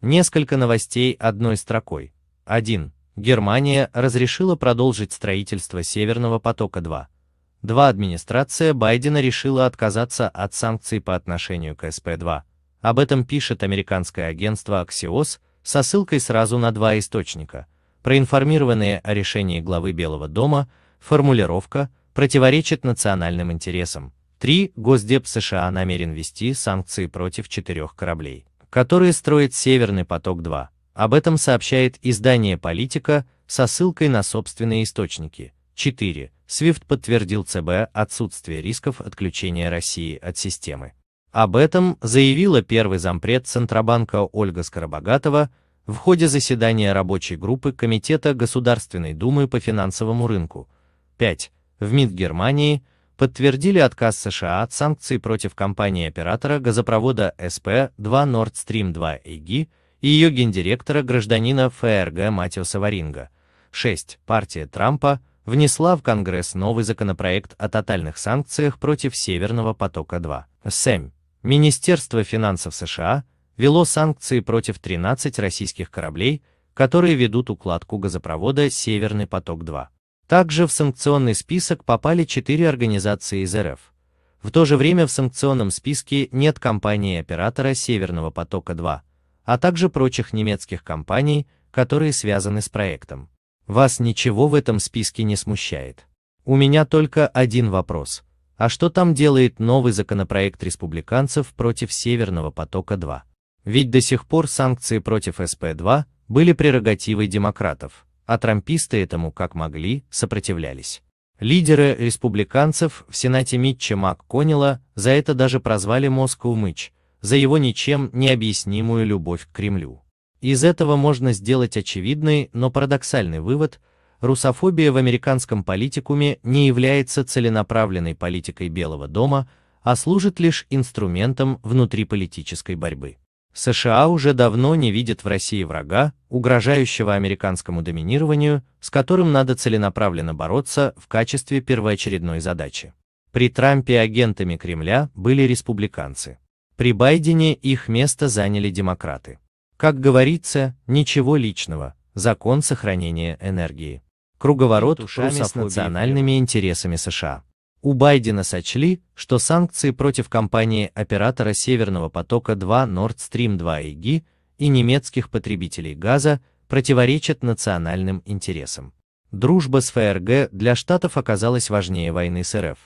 Несколько новостей одной строкой. 1. Германия разрешила продолжить строительство Северного потока-2. 2. Администрация Байдена решила отказаться от санкций по отношению к СП-2. Об этом пишет американское агентство Axios со ссылкой сразу на два источника. Проинформированные о решении главы Белого дома, формулировка противоречит национальным интересам. 3. Госдеп США намерен ввести санкции против четырех кораблей которые строит Северный поток-2. Об этом сообщает издание «Политика» со ссылкой на собственные источники. 4. Свифт подтвердил ЦБ отсутствие рисков отключения России от системы. Об этом заявила первый зампред Центробанка Ольга Скоробогатова в ходе заседания рабочей группы Комитета Государственной Думы по финансовому рынку. 5. В МИД Германии – подтвердили отказ США от санкций против компании-оператора газопровода СП-2 Nord Stream 2 ЭГИ и ее гендиректора гражданина ФРГ Матиоса Варинга. 6. Партия Трампа внесла в Конгресс новый законопроект о тотальных санкциях против Северного потока-2. 7. Министерство финансов США вело санкции против 13 российских кораблей, которые ведут укладку газопровода «Северный поток-2». Также в санкционный список попали четыре организации из РФ. В то же время в санкционном списке нет компании-оператора «Северного потока-2», а также прочих немецких компаний, которые связаны с проектом. Вас ничего в этом списке не смущает. У меня только один вопрос. А что там делает новый законопроект республиканцев против «Северного потока-2»? Ведь до сих пор санкции против СП-2 были прерогативой демократов а трамписты этому, как могли, сопротивлялись. Лидеры республиканцев в Сенате Митча МакКоннелла за это даже прозвали Москву Мыч, за его ничем не объяснимую любовь к Кремлю. Из этого можно сделать очевидный, но парадоксальный вывод, русофобия в американском политикуме не является целенаправленной политикой Белого дома, а служит лишь инструментом внутриполитической борьбы. США уже давно не видят в России врага, угрожающего американскому доминированию, с которым надо целенаправленно бороться в качестве первоочередной задачи. При Трампе агентами Кремля были республиканцы. При Байдене их место заняли демократы. Как говорится, ничего личного, закон сохранения энергии. Круговорот ушами с национальными интересами США. У Байдена сочли, что санкции против компании-оператора Северного потока-2 Nord Stream 2 EG и немецких потребителей газа противоречат национальным интересам. Дружба с ФРГ для Штатов оказалась важнее войны с РФ.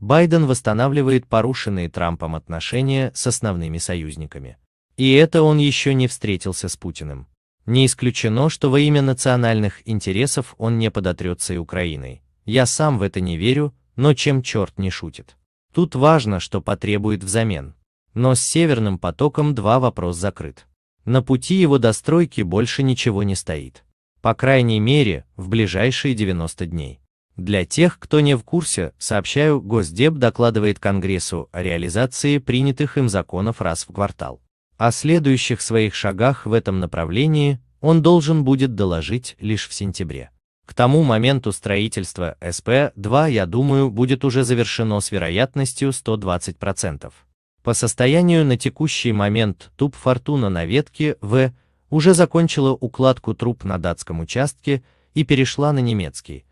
Байден восстанавливает порушенные Трампом отношения с основными союзниками. И это он еще не встретился с Путиным. Не исключено, что во имя национальных интересов он не подотрется и Украиной. Я сам в это не верю, но чем черт не шутит. Тут важно, что потребует взамен. Но с Северным потоком два вопрос закрыт. На пути его достройки больше ничего не стоит. По крайней мере, в ближайшие 90 дней. Для тех, кто не в курсе, сообщаю, Госдеп докладывает Конгрессу о реализации принятых им законов раз в квартал. О следующих своих шагах в этом направлении он должен будет доложить лишь в сентябре. К тому моменту строительства СП-2, я думаю, будет уже завершено с вероятностью 120%. По состоянию на текущий момент туб «Фортуна» на ветке В уже закончила укладку труб на датском участке и перешла на немецкий.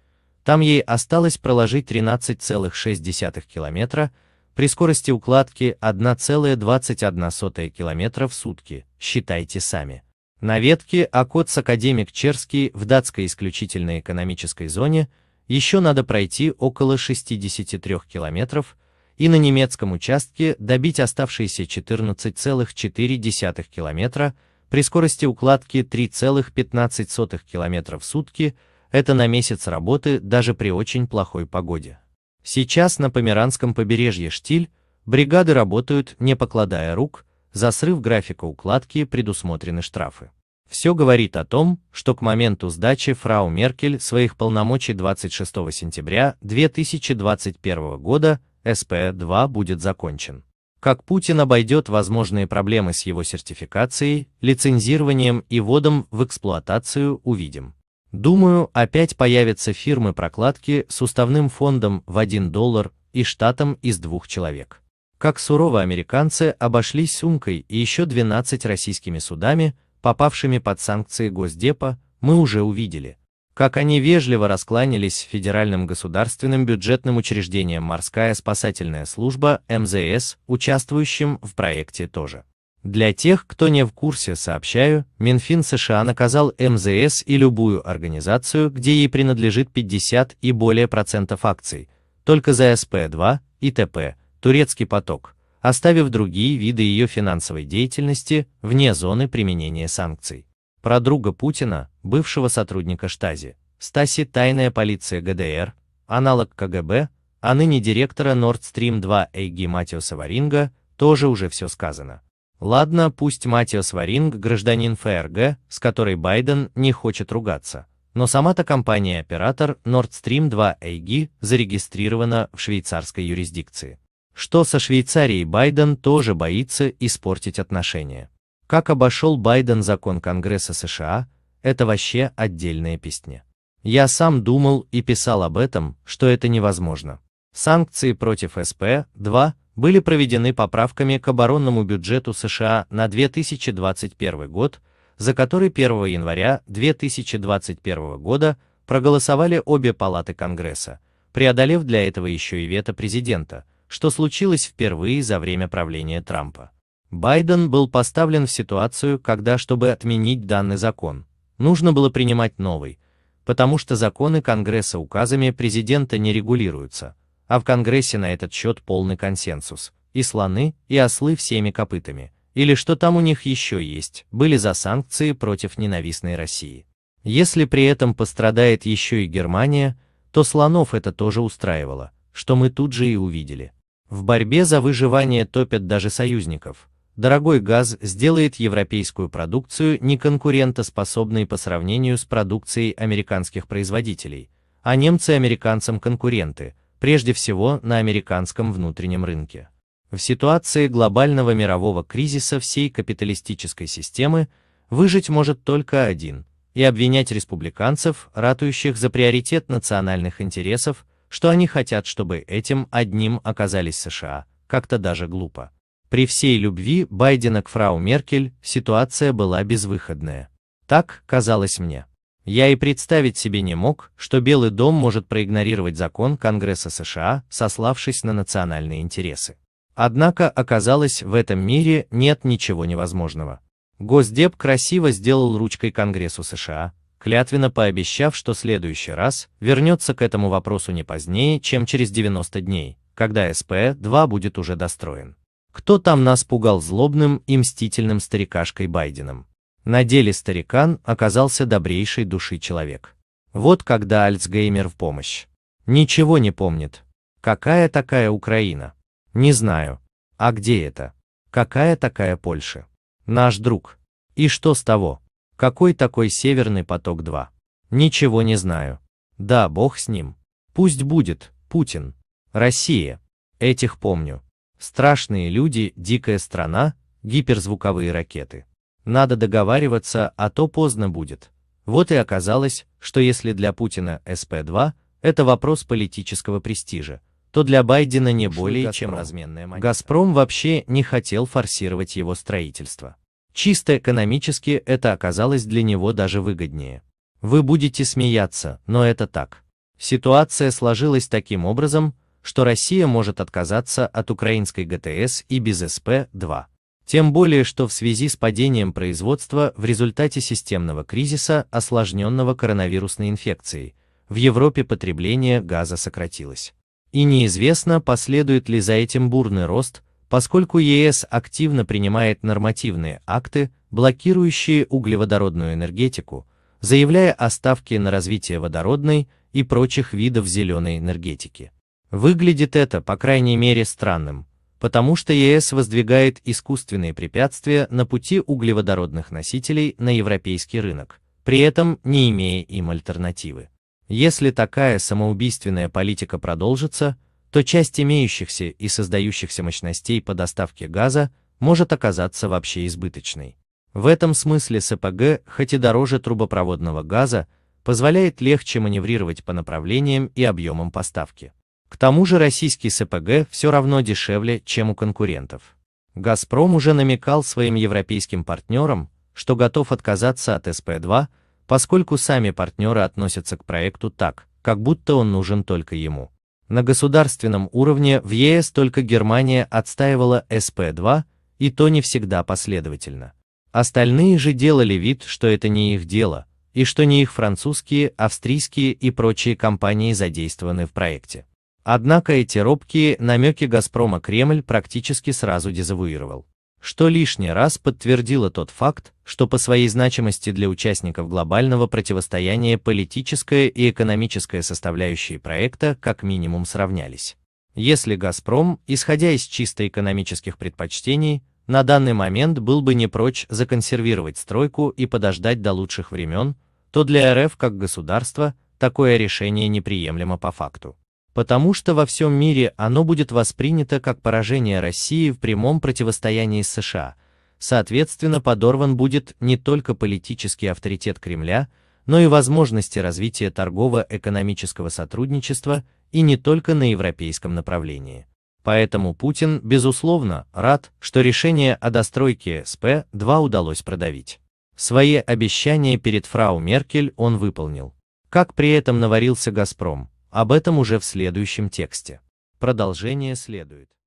Там ей осталось проложить 13,6 километра при скорости укладки 1,21 километра в сутки, считайте сами. На ветке Акоц-Академик Черский в датской исключительной экономической зоне еще надо пройти около 63 километров и на немецком участке добить оставшиеся 14,4 километра при скорости укладки 3,15 км в сутки, это на месяц работы даже при очень плохой погоде. Сейчас на Померанском побережье Штиль бригады работают, не покладая рук, за срыв графика укладки предусмотрены штрафы. Все говорит о том, что к моменту сдачи фрау Меркель своих полномочий 26 сентября 2021 года СП-2 будет закончен. Как Путин обойдет возможные проблемы с его сертификацией, лицензированием и вводом в эксплуатацию, увидим. Думаю, опять появятся фирмы-прокладки с уставным фондом в 1 доллар и штатом из двух человек. Как сурово американцы обошлись сумкой и еще 12 российскими судами, попавшими под санкции Госдепа, мы уже увидели, как они вежливо раскланялись федеральным государственным бюджетным учреждением «Морская спасательная служба» МЗС, участвующим в проекте тоже. Для тех, кто не в курсе, сообщаю, Минфин США наказал МЗС и любую организацию, где ей принадлежит 50 и более процентов акций, только за СП-2 и ТП, турецкий поток, оставив другие виды ее финансовой деятельности вне зоны применения санкций. Про друга Путина, бывшего сотрудника штази, Стаси тайная полиция ГДР, аналог КГБ, а ныне директора Nord Stream 2 Эйги Матиоса Варинга, тоже уже все сказано. Ладно, пусть Матиос Варинг гражданин ФРГ, с которой Байден не хочет ругаться, но сама-то компания-оператор Nord Stream 2 AG зарегистрирована в швейцарской юрисдикции. Что со Швейцарией Байден тоже боится испортить отношения. Как обошел Байден закон Конгресса США, это вообще отдельная песня. Я сам думал и писал об этом, что это невозможно. Санкции против СП-2 были проведены поправками к оборонному бюджету США на 2021 год, за который 1 января 2021 года проголосовали обе палаты Конгресса, преодолев для этого еще и вето президента, что случилось впервые за время правления Трампа. Байден был поставлен в ситуацию, когда, чтобы отменить данный закон, нужно было принимать новый, потому что законы Конгресса указами президента не регулируются, а в Конгрессе на этот счет полный консенсус, и слоны, и ослы всеми копытами, или что там у них еще есть, были за санкции против ненавистной России. Если при этом пострадает еще и Германия, то слонов это тоже устраивало, что мы тут же и увидели. В борьбе за выживание топят даже союзников. Дорогой газ сделает европейскую продукцию неконкурентоспособной по сравнению с продукцией американских производителей, а немцы американцам конкуренты, прежде всего на американском внутреннем рынке. В ситуации глобального мирового кризиса всей капиталистической системы выжить может только один, и обвинять республиканцев, ратующих за приоритет национальных интересов, что они хотят, чтобы этим одним оказались США, как-то даже глупо. При всей любви Байдена к фрау Меркель ситуация была безвыходная. Так казалось мне. Я и представить себе не мог, что Белый дом может проигнорировать закон Конгресса США, сославшись на национальные интересы. Однако оказалось, в этом мире нет ничего невозможного. Госдеп красиво сделал ручкой Конгрессу США, клятвенно пообещав, что в следующий раз вернется к этому вопросу не позднее, чем через 90 дней, когда СП-2 будет уже достроен. Кто там нас пугал злобным и мстительным старикашкой Байденом? На деле старикан оказался добрейшей души человек. Вот когда Альцгеймер в помощь. Ничего не помнит. Какая такая Украина? Не знаю. А где это? Какая такая Польша? Наш друг. И что с того? Какой такой Северный поток-2? Ничего не знаю. Да, бог с ним. Пусть будет, Путин. Россия. Этих помню. Страшные люди, дикая страна, гиперзвуковые ракеты. Надо договариваться, а то поздно будет. Вот и оказалось, что если для Путина СП-2 – это вопрос политического престижа, то для Байдена не более, чем разменная монета. «Газпром» вообще не хотел форсировать его строительство. Чисто экономически это оказалось для него даже выгоднее. Вы будете смеяться, но это так. Ситуация сложилась таким образом, что Россия может отказаться от украинской ГТС и без СП-2. Тем более, что в связи с падением производства в результате системного кризиса, осложненного коронавирусной инфекцией, в Европе потребление газа сократилось. И неизвестно, последует ли за этим бурный рост поскольку ЕС активно принимает нормативные акты, блокирующие углеводородную энергетику, заявляя о ставке на развитие водородной и прочих видов зеленой энергетики. Выглядит это, по крайней мере, странным, потому что ЕС воздвигает искусственные препятствия на пути углеводородных носителей на европейский рынок, при этом не имея им альтернативы. Если такая самоубийственная политика продолжится, то часть имеющихся и создающихся мощностей по доставке газа может оказаться вообще избыточной. В этом смысле СПГ, хоть и дороже трубопроводного газа, позволяет легче маневрировать по направлениям и объемам поставки. К тому же российский СПГ все равно дешевле, чем у конкурентов. «Газпром» уже намекал своим европейским партнерам, что готов отказаться от СП-2, поскольку сами партнеры относятся к проекту так, как будто он нужен только ему. На государственном уровне в ЕС только Германия отстаивала СП-2, и то не всегда последовательно. Остальные же делали вид, что это не их дело, и что не их французские, австрийские и прочие компании задействованы в проекте. Однако эти робкие намеки Газпрома Кремль практически сразу дезавуировал что лишний раз подтвердило тот факт, что по своей значимости для участников глобального противостояния политическая и экономическая составляющие проекта как минимум сравнялись. Если «Газпром», исходя из чисто экономических предпочтений, на данный момент был бы не прочь законсервировать стройку и подождать до лучших времен, то для РФ как государства такое решение неприемлемо по факту потому что во всем мире оно будет воспринято как поражение России в прямом противостоянии с США, соответственно подорван будет не только политический авторитет Кремля, но и возможности развития торгово-экономического сотрудничества и не только на европейском направлении. Поэтому Путин, безусловно, рад, что решение о достройке СП-2 удалось продавить. Свои обещания перед фрау Меркель он выполнил. Как при этом наварился «Газпром», об этом уже в следующем тексте. Продолжение следует.